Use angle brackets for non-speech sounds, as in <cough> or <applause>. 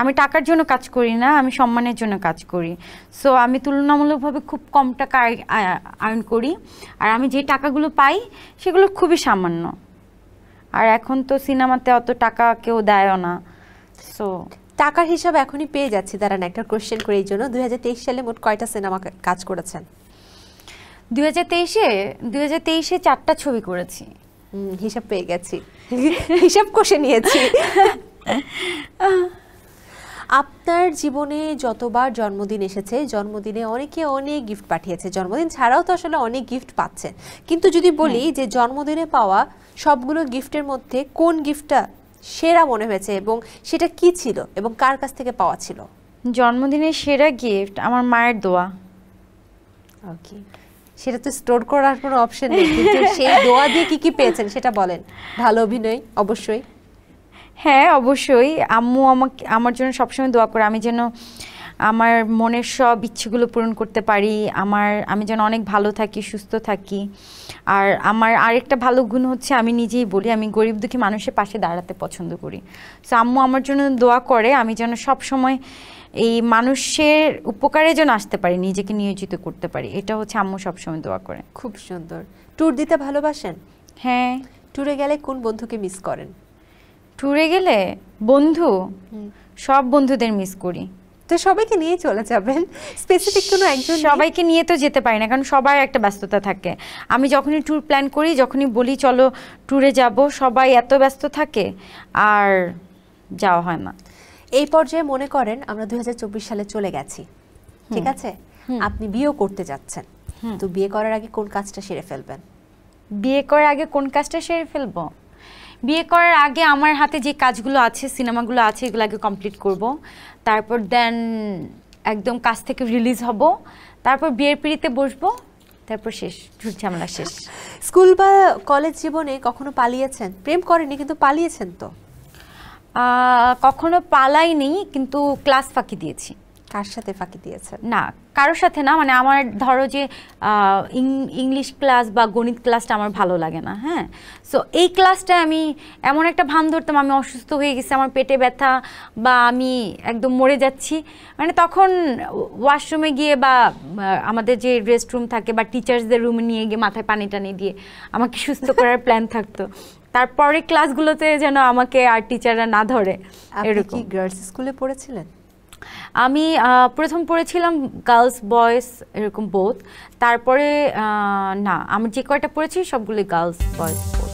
আমি টাকার জন্য কাজ করি না আমি সম্মানের জন্য কাজ করি সো আমি তুলনামূলকভাবে খুব কম টাকা আর্ন করি আর আমি যে টাকাগুলো পাই সেগুলো খুবই সামান্য আর এখন তো সিনেমাতে অত টাকা কেউ দেয়ও না সো টাকার হিসাব এখনই পেয়ে যাচ্ছি দাঁড়ান একটা কোয়েশ্চেন করে এই জন্য দুই সালে মোট কয়টা সিনেমা কাজ করেছেন দুই হাজার তেইশে দুই হাজার তেইশে চারটা ছবি করেছি হিসাব পেয়ে গেছি হিসাব কষে নিয়েছি <laughs> আপনার জীবনে যতবার জন্মদিন এসেছে জন্মদিনে অনেকে অনেক গিফট পাঠিয়েছে জন্মদিন ছাড়াও তো আসলে অনেক গিফট পাচ্ছেন কিন্তু যদি বলি যে জন্মদিনে পাওয়া সবগুলো গিফটের মধ্যে কোন গিফটটা সেরা মনে হয়েছে এবং সেটা কি ছিল এবং কার কাছ থেকে পাওয়া ছিল জন্মদিনের সেরা গিফট আমার মায়ের দোয়া ওকে সেটা তো স্টোর করার কোনো অপশন নেই <laughs> সেই দোয়া দিয়ে কি কি পেয়েছেন সেটা বলেন ভালো অভিনয় অবশ্যই হ্যাঁ অবশ্যই আম্মু আমাকে আমার জন্য সবসময় দোয়া করে আমি যেন আমার মনের সব ইচ্ছেগুলো পূরণ করতে পারি আমার আমি যেন অনেক ভালো থাকি সুস্থ থাকি আর আমার আরেকটা ভালো গুণ হচ্ছে আমি নিজেই বলি আমি গরিব দুঃখী মানুষের পাশে দাঁড়াতে পছন্দ করি সো আম্মু আমার জন্য দোয়া করে আমি যেন সব সময় এই মানুষের উপকারে যেন আসতে পারি নিজেকে নিয়োজিত করতে পারি এটা হচ্ছে আম্মু সবসময় দোয়া করে খুব সুন্দর ট্যুর দিতে ভালোবাসেন হ্যাঁ ট্যুরে গেলে কোন বন্ধুকে মিস করেন ট্যুরে গেলে বন্ধু সব বন্ধুদের মিস করি তো সবাইকে নিয়ে চলে যাবেন স্পেসিফিক কোনো একজন সবাইকে নিয়ে তো যেতে পারি না কারণ সবাই একটা ব্যস্ততা থাকে আমি যখনই ট্যুর প্ল্যান করি যখনই বলি চলো ট্যুরে যাব সবাই এত ব্যস্ত থাকে আর যাওয়া হয় না এই পর্যায়ে মনে করেন আমরা দুই সালে চলে গেছি ঠিক আছে আপনি বিয়েও করতে যাচ্ছেন তো বিয়ে করার আগে কোন কাজটা সেরে ফেলবেন বিয়ে করার আগে কোন কাজটা সেরে ফেলবো বিয়ে করার আগে আমার হাতে যে কাজগুলো আছে সিনেমাগুলো আছে এগুলো আগে কমপ্লিট করব তারপর দেন একদম কাজ থেকে রিলিজ হব তারপর বিয়ের পিড়িতে বসবো তারপর শেষ ঝুট ঝামেলা শেষ স্কুল বা কলেজ জীবনে কখনো পালিয়েছেন প্রেম করেনি কিন্তু পালিয়েছেন তো কখনো পালাইনি কিন্তু ক্লাস ফাঁকি দিয়েছি কার সাথে ফাঁকি দিয়েছে না কারোর সাথে না মানে আমার ধরো যে ইংলিশ ক্লাস বা গণিত ক্লাসটা আমার ভালো লাগে না হ্যাঁ সো এই ক্লাসটা আমি এমন একটা ভান ধরতাম আমি অসুস্থ হয়ে গেছি আমার পেটে ব্যথা বা আমি একদম মরে যাচ্ছি মানে তখন ওয়াশরুমে গিয়ে বা আমাদের যে রেস্ট রুম থাকে বা টিচার্সদের রুমে নিয়ে গিয়ে মাথায় পানি টানি দিয়ে আমাকে সুস্থ করার প্ল্যান থাকতো তারপরে ক্লাসগুলোতে যেন আমাকে আর টিচাররা না ধরে এরকম গার্লস স্কুলে পড়েছিলেন আমি প্রথম পড়েছিলাম গার্লস বয়েজ এরকম বোধ তারপরে না আমি যে কয়টা পড়েছি সবগুলি গার্লস বয়েস বোধ